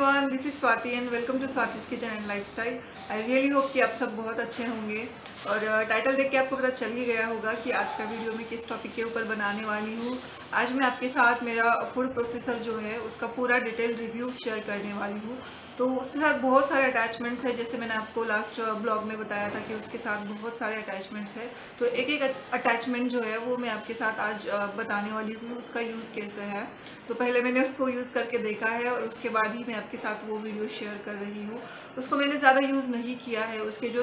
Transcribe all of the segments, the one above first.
everyone this is Swati and welcome to Swati's kitchen and lifestyle I really hope कि आप सब बहुत अच्छे होंगे और टाइटल uh, देख के आपको पता चल ही गया होगा कि आज का वीडियो मैं किस टॉपिक के ऊपर बनाने वाली हूँ आज मैं आपके साथ मेरा फूड प्रोसेसर जो है उसका पूरा डिटेल रिव्यू शेयर करने वाली हूँ तो उसके साथ बहुत सारे अटैचमेंट्स है जैसे मैंने आपको लास्ट ब्लॉग में बताया था कि उसके साथ बहुत सारे अटैचमेंट्स है तो एक एक अटैचमेंट जो है वो मैं आपके साथ आज बताने वाली हूँ उसका यूज़ कैसे है तो पहले मैंने उसको यूज़ करके देखा है और उसके बाद ही मैं आपके साथ वो वीडियो शेयर कर रही हूँ उसको मैंने ज़्यादा यूज़ नहीं किया है उसके जो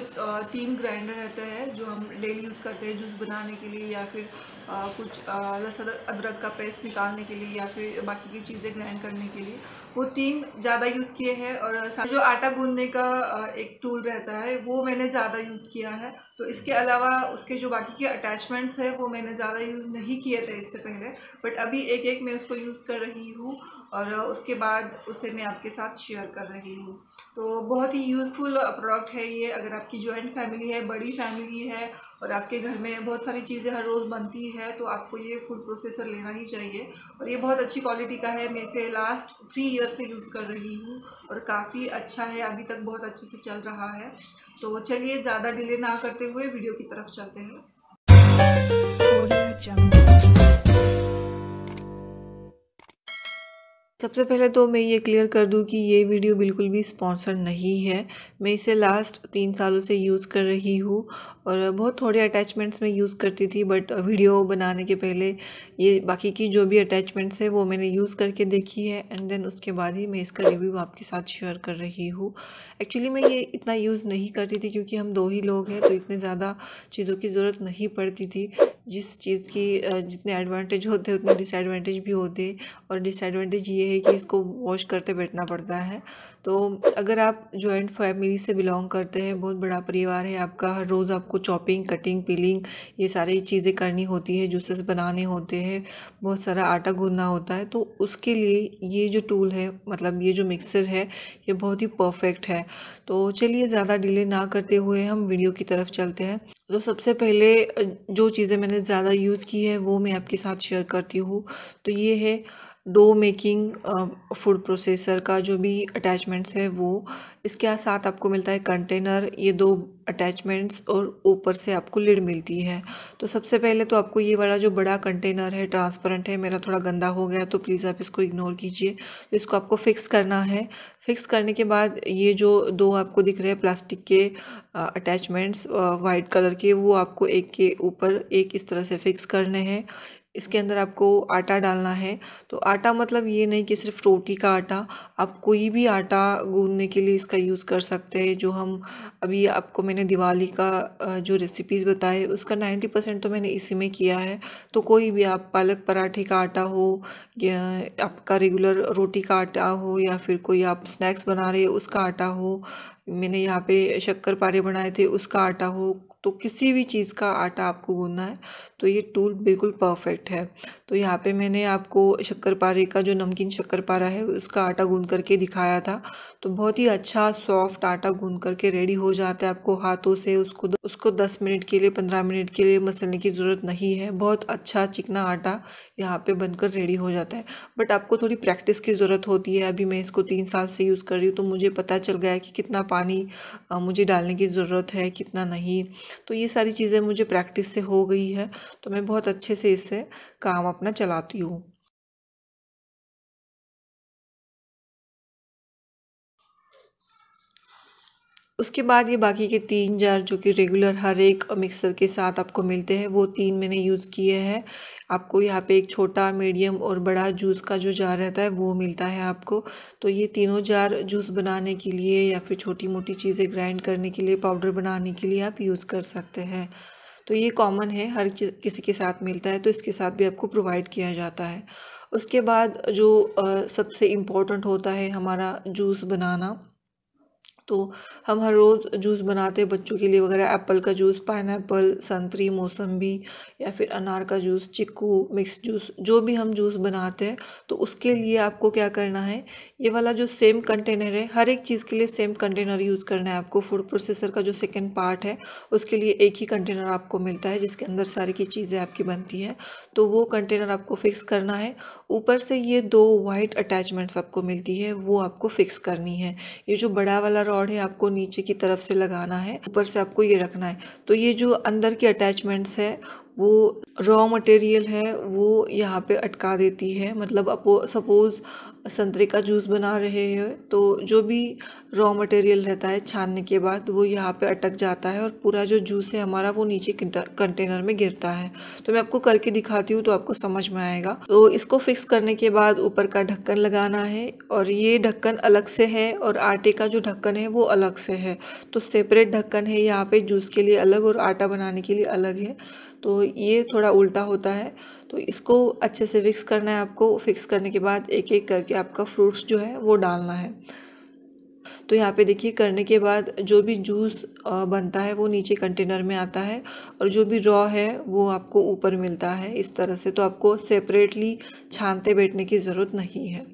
तीन ग्राइंडर रहते हैं जो हम डेली यूज़ करते हैं जूस बनाने के लिए या फिर कुछ लहसुन अदरक का पेस्ट निकालने के लिए या फिर बाकी की चीज़ें ग्राइंड करने के लिए वो तीन ज़्यादा यूज़ किए हैं और जो आटा गूंदने का एक टूल रहता है वो मैंने ज़्यादा यूज़ किया है तो इसके अलावा उसके जो बाकी के अटैचमेंट्स हैं वो मैंने ज़्यादा यूज़ नहीं किए थे इससे पहले बट अभी एक एक मैं उसको यूज़ कर रही हूँ और उसके बाद उसे मैं आपके साथ शेयर कर रही हूँ तो बहुत ही यूज़फुल प्रोडक्ट है ये अगर आपकी जॉइंट फैमिली है बड़ी फैमिली है और आपके घर में बहुत सारी चीज़ें हर रोज़ बनती है तो आपको ये फूड प्रोसेसर लेना ही चाहिए और ये बहुत अच्छी क्वालिटी का है मैं इसे लास्ट थ्री ईयर से यूज़ कर रही हूँ और काफ़ी अच्छा है अभी तक बहुत अच्छे से चल रहा है तो चलिए ज़्यादा डिले ना करते हुए वीडियो की तरफ चलते हैं सबसे पहले तो मैं ये क्लियर कर दूं कि ये वीडियो बिल्कुल भी स्पॉन्सर नहीं है मैं इसे लास्ट तीन सालों से यूज़ कर रही हूँ और बहुत थोड़े अटैचमेंट्स में यूज़ करती थी बट वीडियो बनाने के पहले ये बाकी की जो भी अटैचमेंट्स है वो मैंने यूज़ करके देखी है एंड देन उसके बाद ही मैं इसका रिव्यू आपके साथ शेयर कर रही हूँ एक्चुअली मैं ये इतना यूज़ नहीं करती थी क्योंकि हम दो ही लोग हैं तो इतने ज़्यादा चीज़ों की ज़रूरत नहीं पड़ती थी जिस चीज़ की जितने एडवांटेज होते हैं उतने डिसएडवांटेज भी होते और डिसएडवांटेज ये है कि इसको वॉश करते बैठना पड़ता है तो अगर आप जॉइंट फैमिली से बिलोंग करते हैं बहुत बड़ा परिवार है आपका हर रोज़ आपको चॉपिंग कटिंग पीलिंग ये सारी चीज़ें करनी होती है जूसेस बनाने होते हैं बहुत सारा आटा गूंदना होता है तो उसके लिए ये जो टूल है मतलब ये जो मिक्सर है ये बहुत ही परफेक्ट है तो चलिए ज़्यादा डिले ना करते हुए हम वीडियो की तरफ चलते हैं तो सबसे पहले जो चीज़ें मैंने ज़्यादा यूज़ की है वो मैं आपके साथ शेयर करती हूँ तो ये है डो मेकिंग फूड प्रोसेसर का जो भी अटैचमेंट्स है वो इसके साथ आपको मिलता है कंटेनर ये दो अटैचमेंट्स और ऊपर से आपको लिड मिलती है तो सबसे पहले तो आपको ये वाला जो बड़ा कंटेनर है ट्रांसपेरेंट है मेरा थोड़ा गंदा हो गया तो प्लीज़ आप इसको इग्नोर कीजिए तो इसको आपको फ़िक्स करना है फ़िक्स करने के बाद ये जो दो आपको दिख रहे हैं प्लास्टिक के अटैचमेंट्स वाइट कलर के वो आपको एक के ऊपर एक इस तरह से फ़िक्स करने हैं इसके अंदर आपको आटा डालना है तो आटा मतलब ये नहीं कि सिर्फ रोटी का आटा आप कोई भी आटा गूंदने के लिए इसका यूज़ कर सकते हैं जो हम अभी आपको मैंने दिवाली का जो रेसिपीज़ बताए उसका नाइन्टी परसेंट तो मैंने इसी में किया है तो कोई भी आप पालक पराठे का आटा हो या आपका रेगुलर रोटी का आटा हो या फिर कोई आप स्नैक्स बना रहे उसका आटा हो मैंने यहाँ पे शक्कर पारे बनाए थे उसका आटा हो तो किसी भी चीज़ का आटा आपको गूंदना है तो ये टूल बिल्कुल परफेक्ट है तो यहाँ पे मैंने आपको शक्करपारे का जो नमकीन शक्करपारा है उसका आटा गूंद करके दिखाया था तो बहुत ही अच्छा सॉफ्ट आटा गूंद करके रेडी हो जाता है आपको हाथों से उसको उसको दस मिनट के लिए पंद्रह मिनट के लिए मसलने की ज़रूरत नहीं है बहुत अच्छा चिकना आटा यहाँ पर बनकर रेडी हो जाता है बट आपको थोड़ी प्रैक्टिस की ज़रूरत होती है अभी मैं इसको तीन साल से यूज़ कर रही हूँ तो मुझे पता चल गया है कि कितना पानी मुझे डालने की ज़रूरत है कितना नहीं तो ये सारी चीज़ें मुझे प्रैक्टिस से हो गई है तो मैं बहुत अच्छे से इससे काम अपना चलाती हूँ उसके बाद ये बाकी के तीन जार जो कि रेगुलर हर एक मिक्सर के साथ आपको मिलते हैं वो तीन मैंने यूज़ किए हैं आपको यहाँ पे एक छोटा मीडियम और बड़ा जूस का जो जार रहता है वो मिलता है आपको तो ये तीनों जार जूस बनाने के लिए या फिर छोटी मोटी चीज़ें ग्राइंड करने के लिए पाउडर बनाने के लिए आप यूज़ कर सकते हैं तो ये कॉमन है हर किसी के साथ मिलता है तो इसके साथ भी आपको प्रोवाइड किया जाता है उसके बाद जो सबसे इम्पोर्टेंट होता है हमारा जूस बनाना तो हम हर रोज़ जूस बनाते हैं बच्चों के लिए वगैरह एप्पल का जूस एप्पल संतरी मौसम्बी या फिर अनार का जूस चिक्कू मिक्स जूस जो भी हम जूस बनाते हैं तो उसके लिए आपको क्या करना है ये वाला जो सेम कंटेनर है हर एक चीज़ के लिए सेम कंटेनर यूज़ करना है आपको फूड प्रोसेसर का जो सेकेंड पार्ट है उसके लिए एक ही कंटेनर आपको मिलता है जिसके अंदर सारी की चीज़ें आपकी बनती हैं तो वो कंटेनर आपको फ़िक्स करना है ऊपर से ये दो वाइट अटैचमेंट्स आपको मिलती है वो आपको फ़िक्स करनी है ये जो बड़ा वाला रॉ रॉड है आपको नीचे की तरफ से लगाना है ऊपर से आपको ये रखना है तो ये जो अंदर की अटैचमेंट्स है वो रॉ मटेरियल है वो यहाँ पे अटका देती है मतलब अपो सपोज़ संतरे का जूस बना रहे हैं तो जो भी रॉ मटेरियल रहता है छानने के बाद वो यहाँ पे अटक जाता है और पूरा जो जूस है हमारा वो नीचे कंटेनर में गिरता है तो मैं आपको करके दिखाती हूँ तो आपको समझ में आएगा तो इसको फिक्स करने के बाद ऊपर का ढक्कन लगाना है और ये ढक्कन अलग से है और आटे का जो ढक्कन है वो अलग से है तो सेपरेट ढक्कन है यहाँ पर जूस के लिए अलग और आटा बनाने के लिए अलग है तो ये थोड़ा उल्टा होता है तो इसको अच्छे से फिक्स करना है आपको फिक्स करने के बाद एक एक करके आपका फ्रूट्स जो है वो डालना है तो यहाँ पे देखिए करने के बाद जो भी जूस बनता है वो नीचे कंटेनर में आता है और जो भी रॉ है वो आपको ऊपर मिलता है इस तरह से तो आपको सेपरेटली छानते बैठने की ज़रूरत नहीं है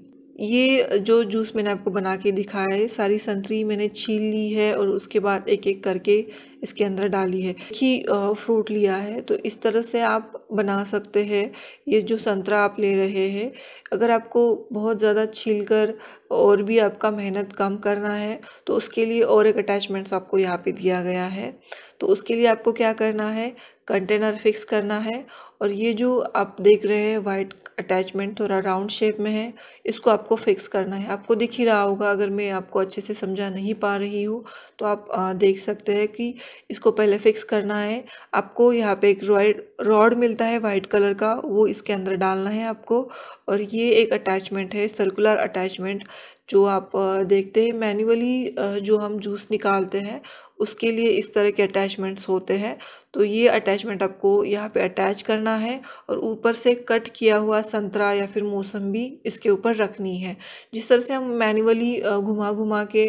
ये जो जूस मैंने आपको बना के दिखाया है सारी संतरी मैंने छील ली है और उसके बाद एक एक करके इसके अंदर डाली है कि फ्रूट लिया है तो इस तरह से आप बना सकते हैं ये जो संतरा आप ले रहे हैं अगर आपको बहुत ज़्यादा छील कर और भी आपका मेहनत कम करना है तो उसके लिए और एक अटैचमेंट्स आपको यहाँ पे दिया गया है तो उसके लिए आपको क्या करना है कंटेनर फिक्स करना है और ये जो आप देख रहे हैं वाइट अटैचमेंट थोड़ा राउंड शेप में है इसको आपको फिक्स करना है आपको दिख ही रहा होगा अगर मैं आपको अच्छे से समझा नहीं पा रही हूँ तो आप देख सकते हैं कि इसको पहले फिक्स करना है आपको यहाँ पे एक रॉइड रॉड मिलता है वाइट कलर का वो इसके अंदर डालना है आपको और ये एक अटैचमेंट है सर्कुलर अटैचमेंट जो आप देखते हैं मैन्युअली जो हम जूस निकालते हैं उसके लिए इस तरह के अटैचमेंट्स होते हैं तो ये अटैचमेंट आपको यहाँ पे अटैच करना है और ऊपर से कट किया हुआ संतरा या फिर मौसम्बी इसके ऊपर रखनी है जिस तरह से हम मैनुअली घुमा घुमा के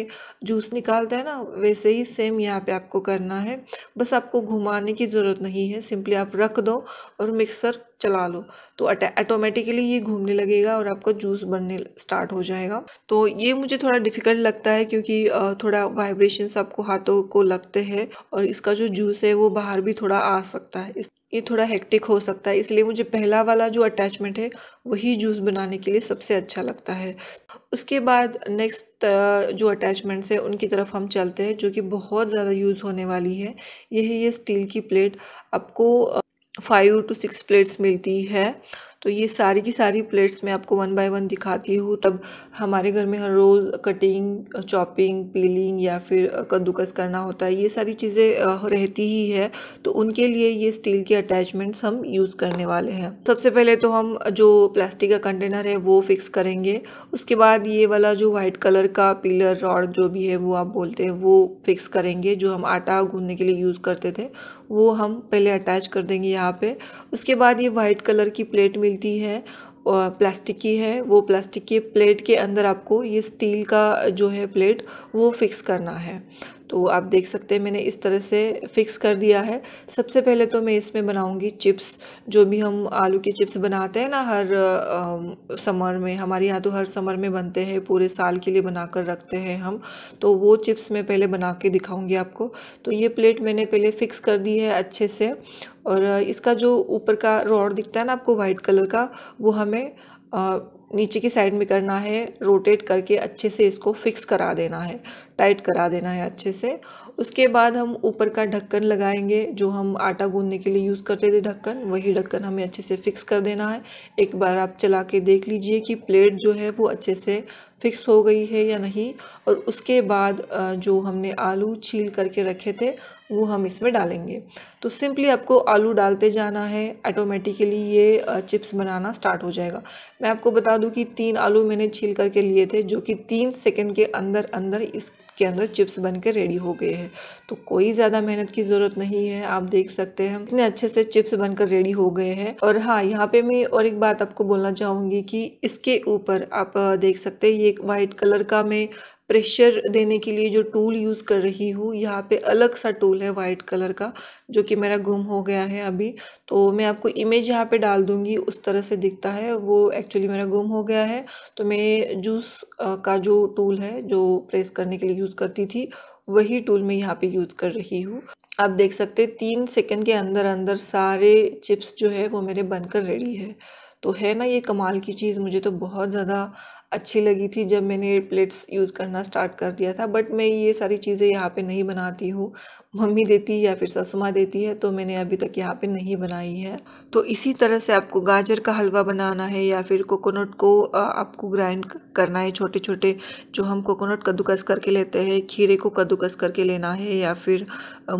जूस निकालते हैं ना वैसे ही सेम यहाँ पे आपको करना है बस आपको घुमाने की ज़रूरत नहीं है सिंपली आप रख दो और मिक्सर चला लो तो ऑटोमेटिकली ये घूमने लगेगा और आपका जूस बनने स्टार्ट हो जाएगा तो ये मुझे थोड़ा डिफिकल्ट लगता है क्योंकि थोड़ा वाइब्रेशन आपको हाथों को लगते हैं और इसका जो जूस है वो बाहर भी थोड़ा आ सकता है ये थोड़ा हेक्टिक हो सकता है इसलिए मुझे पहला वाला जो अटैचमेंट है वही जूस बनाने के लिए सबसे अच्छा लगता है उसके बाद नेक्स्ट जो अटैचमेंट्स है उनकी तरफ हम चलते हैं जो कि बहुत ज़्यादा यूज़ होने वाली है यह ये, ये स्टील की प्लेट आपको फाइव टू सिक्स प्लेट्स मिलती है तो ये सारी की सारी प्लेट्स मैं आपको वन बाय वन दिखाती हूँ तब हमारे घर में हर रोज़ कटिंग चॉपिंग पीलिंग या फिर कद्दूकस करना होता है ये सारी चीज़ें रहती ही है तो उनके लिए ये स्टील के अटैचमेंट्स हम यूज़ करने वाले हैं सबसे पहले तो हम जो प्लास्टिक का कंटेनर है वो फिक्स करेंगे उसके बाद ये वाला जो वाइट कलर का पिलर रॉड जो भी है वो आप बोलते हैं वो फिक्स करेंगे जो हम आटा गूंदने के लिए यूज़ करते थे वो हम पहले अटैच कर देंगे यहाँ पे उसके बाद ये वाइट कलर की प्लेट मिल मिलती है प्लास्टिक की है वो प्लास्टिक के प्लेट के अंदर आपको ये स्टील का जो है प्लेट वो फिक्स करना है तो आप देख सकते हैं मैंने इस तरह से फ़िक्स कर दिया है सबसे पहले तो मैं इसमें बनाऊंगी चिप्स जो भी हम आलू के चिप्स बनाते हैं ना हर आ, समर में हमारे यहाँ तो हर समर में बनते हैं पूरे साल के लिए बना कर रखते हैं हम तो वो चिप्स मैं पहले बना के दिखाऊँगी आपको तो ये प्लेट मैंने पहले फ़िक्स कर दी है अच्छे से और इसका जो ऊपर का रॉड दिखता है ना आपको वाइट कलर का वो हमें आ, नीचे की साइड में करना है रोटेट करके अच्छे से इसको फिक्स करा देना है टाइट करा देना है अच्छे से उसके बाद हम ऊपर का ढक्कन लगाएंगे जो हम आटा गूंदने के लिए यूज़ करते थे ढक्कन वही ढक्कन हमें अच्छे से फिक्स कर देना है एक बार आप चला के देख लीजिए कि प्लेट जो है वो अच्छे से फिक्स हो गई है या नहीं और उसके बाद जो हमने आलू छील करके रखे थे वो हम इसमें डालेंगे तो सिंपली आपको आलू डालते जाना है ऑटोमेटिकली ये चिप्स बनाना स्टार्ट हो जाएगा मैं आपको बता दूं कि तीन आलू मैंने छील करके लिए थे जो कि तीन सेकंड के अंदर अंदर इस के अंदर चिप्स बन के रेडी हो गए हैं तो कोई ज़्यादा मेहनत की ज़रूरत नहीं है आप देख सकते हैं इतने अच्छे से चिप्स बनकर रेडी हो गए हैं और हाँ यहाँ पे मैं और एक बात आपको बोलना चाहूँगी कि इसके ऊपर आप देख सकते हैं ये वाइट कलर का मैं प्रेशर देने के लिए जो टूल यूज़ कर रही हूँ यहाँ पे अलग सा टूल है वाइट कलर का जो कि मेरा गुम हो गया है अभी तो मैं आपको इमेज यहाँ पे डाल दूँगी उस तरह से दिखता है वो एक्चुअली मेरा गुम हो गया है तो मैं जूस का जो टूल है जो प्रेस करने के लिए यूज़ करती थी वही टूल मैं यहाँ पे यूज़ कर रही हूँ आप देख सकते तीन सेकेंड के अंदर अंदर सारे चिप्स जो है वो मेरे बनकर रेडी है तो है ना ये कमाल की चीज़ मुझे तो बहुत ज़्यादा अच्छी लगी थी जब मैंने प्लेट्स यूज़ करना स्टार्ट कर दिया था बट मैं ये सारी चीज़ें यहाँ पे नहीं बनाती हूँ मम्मी देती या फिर सासू माँ देती है तो मैंने अभी तक यहाँ पे नहीं बनाई है तो इसी तरह से आपको गाजर का हलवा बनाना है या फिर कोकोनट को आपको ग्राइंड करना है छोटे छोटे जो हम कोकोनट कद्दूकस करके लेते हैं खीरे को कद्दूकस करके लेना है या फिर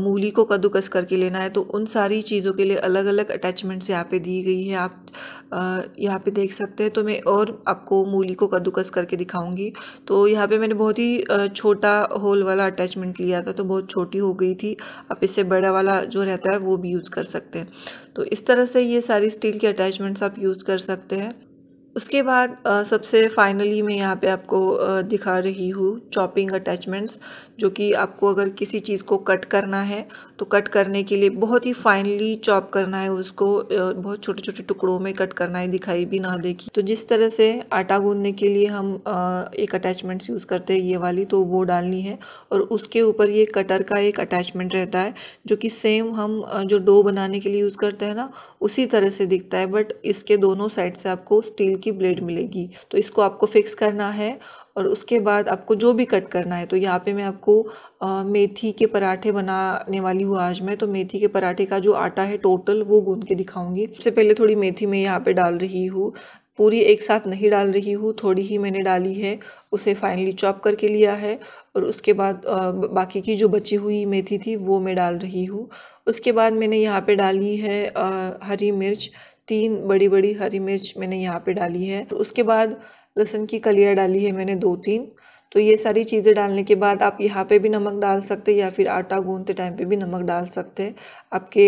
मूली को कद्दूकस करके लेना है तो उन सारी चीज़ों के लिए अलग अलग अटैचमेंट्स यहाँ पे दी गई है आप यहाँ पे देख सकते हैं तो मैं और आपको मूली को कद्दूकस करके दिखाऊँगी तो यहाँ पर मैंने बहुत ही छोटा होल वाला अटैचमेंट लिया था तो बहुत छोटी हो गई थी थी आप इससे बड़ा वाला जो रहता है वो भी यूज़ कर सकते हैं तो इस तरह से ये सारी स्टील की अटैचमेंट्स आप यूज़ कर सकते हैं उसके बाद सबसे फाइनली मैं यहाँ पे आपको दिखा रही हूँ चॉपिंग अटैचमेंट्स जो कि आपको अगर किसी चीज़ को कट करना है तो कट करने के लिए बहुत ही फाइनली चॉप करना है उसको बहुत छोटे छोटे टुकड़ों में कट करना है दिखाई भी ना देगी तो जिस तरह से आटा गूंदने के लिए हम एक अटैचमेंट्स यूज़ करते हैं ये वाली तो वो डालनी है और उसके ऊपर ये कटर का एक अटैचमेंट रहता है जो कि सेम हम जो डो बनाने के लिए यूज़ करते हैं ना उसी तरह से दिखता है बट इसके दोनों साइड से आपको स्टील की ब्लेड मिलेगी तो इसको आपको फिक्स करना है और उसके बाद आपको जो भी कट करना है तो यहाँ पे मैं आपको आ, मेथी के पराठे बनाने वाली हूँ आज मैं तो मेथी के पराठे का जो आटा है टोटल वो गूंद के दिखाऊंगी सबसे पहले थोड़ी मेथी मैं यहाँ पे डाल रही हूँ पूरी एक साथ नहीं डाल रही हूँ थोड़ी ही मैंने डाली है उसे फाइनली चॉप करके लिया है और उसके बाद आ, बाकी की जो बची हुई मेथी थी वो मैं डाल रही हूँ उसके बाद मैंने यहाँ पे डाली है आ, हरी मिर्च तीन बड़ी बड़ी हरी मिर्च मैंने यहाँ पे डाली है उसके बाद लहसुन की कलियाँ डाली है मैंने दो तीन तो ये सारी चीज़ें डालने के बाद आप यहाँ पे भी नमक डाल सकते या फिर आटा गूंदते टाइम पे भी नमक डाल सकते आपके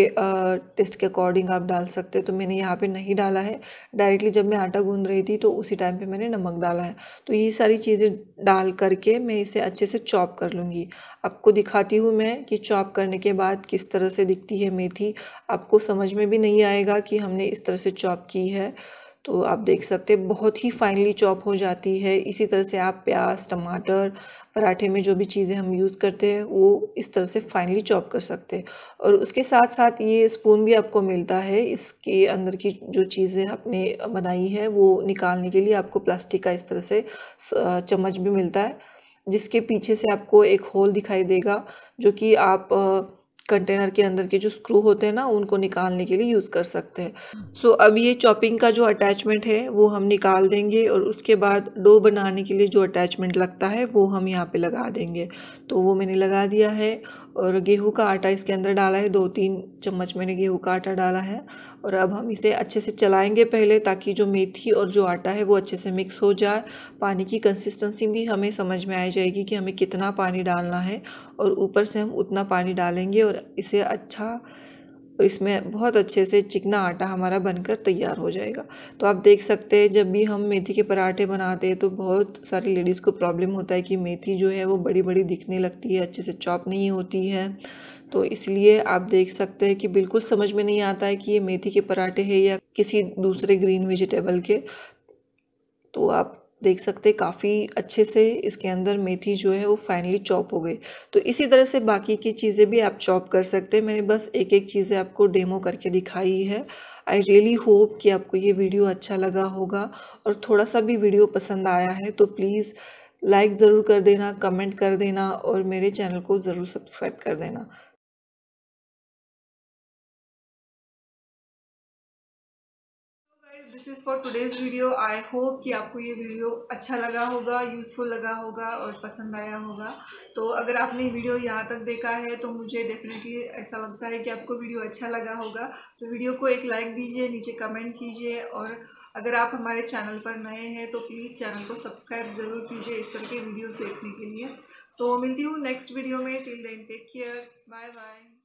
टेस्ट के अकॉर्डिंग आप डाल सकते तो मैंने यहाँ पे नहीं डाला है डायरेक्टली जब मैं आटा गूंद रही थी तो उसी टाइम पे मैंने नमक डाला है तो ये सारी चीज़ें डाल करके मैं इसे अच्छे से चॉप कर लूँगी आपको दिखाती हूँ मैं कि चॉप करने के बाद किस तरह से दिखती है मेथी आपको समझ में भी नहीं आएगा कि हमने इस तरह से चॉप की है तो आप देख सकते हैं बहुत ही फाइनली चॉप हो जाती है इसी तरह से आप प्याज टमाटर पराठे में जो भी चीज़ें हम यूज़ करते हैं वो इस तरह से फाइनली चॉप कर सकते हैं और उसके साथ साथ ये स्पून भी आपको मिलता है इसके अंदर की जो चीज़ें आपने बनाई हैं वो निकालने के लिए आपको प्लास्टिक का इस तरह से चम्मच भी मिलता है जिसके पीछे से आपको एक होल दिखाई देगा जो कि आप कंटेनर के अंदर के जो स्क्रू होते हैं ना उनको निकालने के लिए यूज़ कर सकते हैं सो so, अब ये चॉपिंग का जो अटैचमेंट है वो हम निकाल देंगे और उसके बाद डो बनाने के लिए जो अटैचमेंट लगता है वो हम यहाँ पे लगा देंगे तो वो मैंने लगा दिया है और गेहूँ का आटा इसके अंदर डाला है दो तीन चम्मच मैंने गेहूँ का आटा डाला है और अब हम इसे अच्छे से चलाएंगे पहले ताकि जो मेथी और जो आटा है वो अच्छे से मिक्स हो जाए पानी की कंसिस्टेंसी भी हमें समझ में आ जाएगी कि हमें कितना पानी डालना है और ऊपर से हम उतना पानी डालेंगे और इसे अच्छा तो इसमें बहुत अच्छे से चिकना आटा हमारा बनकर तैयार हो जाएगा तो आप देख सकते हैं जब भी हम मेथी के पराठे बनाते हैं तो बहुत सारी लेडीज़ को प्रॉब्लम होता है कि मेथी जो है वो बड़ी बड़ी दिखने लगती है अच्छे से चॉप नहीं होती है तो इसलिए आप देख सकते हैं कि बिल्कुल समझ में नहीं आता है कि ये मेथी के पराठे है या किसी दूसरे ग्रीन वेजिटेबल के तो आप देख सकते काफ़ी अच्छे से इसके अंदर मेथी जो है वो फाइनली चॉप हो गई तो इसी तरह से बाकी की चीज़ें भी आप चॉप कर सकते हैं मैंने बस एक एक चीज़ें आपको डेमो करके दिखाई है आई रियली होप कि आपको ये वीडियो अच्छा लगा होगा और थोड़ा सा भी वीडियो पसंद आया है तो प्लीज़ लाइक ज़रूर कर देना कमेंट कर देना और मेरे चैनल को ज़रूर सब्सक्राइब कर देना this is for today's video I hope कि आपको ये वीडियो अच्छा लगा होगा यूज़फुल लगा होगा और पसंद आया होगा तो अगर आपने वीडियो यहाँ तक देखा है तो मुझे डेफिनेटली ऐसा लगता है कि आपको वीडियो अच्छा लगा होगा तो वीडियो को एक लाइक दीजिए नीचे कमेंट कीजिए और अगर आप हमारे चैनल पर नए हैं तो प्लीज़ चैनल को सब्सक्राइब ज़रूर कीजिए इस तरह के वीडियोज़ देखने के लिए तो मिलती हूँ नेक्स्ट वीडियो में till then take care bye bye